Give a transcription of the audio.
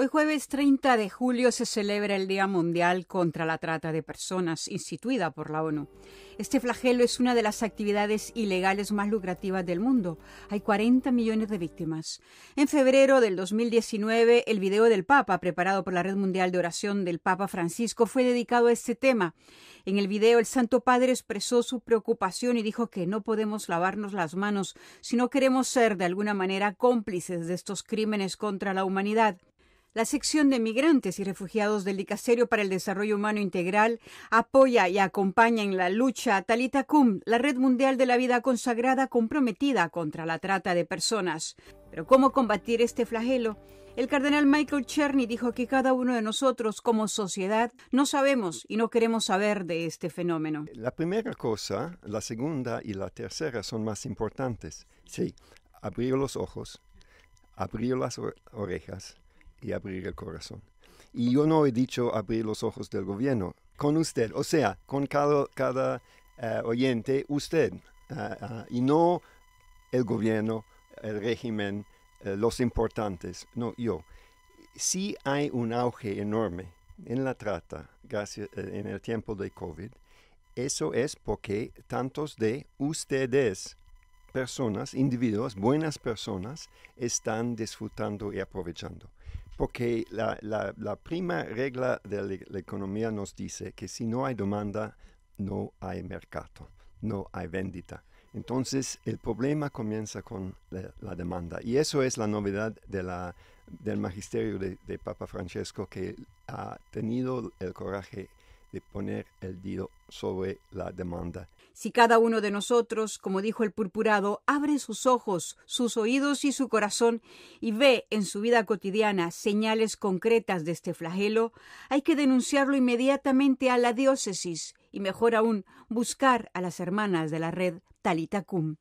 Hoy jueves 30 de julio se celebra el Día Mundial contra la Trata de Personas, instituida por la ONU. Este flagelo es una de las actividades ilegales más lucrativas del mundo. Hay 40 millones de víctimas. En febrero del 2019, el video del Papa, preparado por la Red Mundial de Oración del Papa Francisco, fue dedicado a este tema. En el video, el Santo Padre expresó su preocupación y dijo que no podemos lavarnos las manos si no queremos ser de alguna manera cómplices de estos crímenes contra la humanidad. La sección de migrantes y refugiados del Dicasterio para el Desarrollo Humano Integral apoya y acompaña en la lucha Talita Kum, la red mundial de la vida consagrada comprometida contra la trata de personas. Pero ¿cómo combatir este flagelo? El cardenal Michael Cherny dijo que cada uno de nosotros como sociedad no sabemos y no queremos saber de este fenómeno. La primera cosa, la segunda y la tercera son más importantes. Sí, abrir los ojos, abrir las orejas y abrir el corazón. Y yo no he dicho abrir los ojos del gobierno con usted, o sea, con cada, cada eh, oyente, usted, ah, ah, y no el gobierno, el régimen, eh, los importantes, no yo. Si hay un auge enorme en la trata gracias, eh, en el tiempo de COVID. Eso es porque tantos de ustedes personas, individuos, buenas personas, están disfrutando y aprovechando porque la, la, prima regla de la, economía nos dice que si no hay demanda, no hay mercado, no hay vendita. Entonces el problema comienza con la, demanda y eso es la novedad de la, del magisterio de, de Papa Francesco que ha tenido el coraje de poner el dedo sobre la demanda. Si cada uno de nosotros, como dijo el purpurado, abre sus ojos, sus oídos y su corazón y ve en su vida cotidiana señales concretas de este flagelo, hay que denunciarlo inmediatamente a la diócesis y mejor aún buscar a las hermanas de la red Talitacum.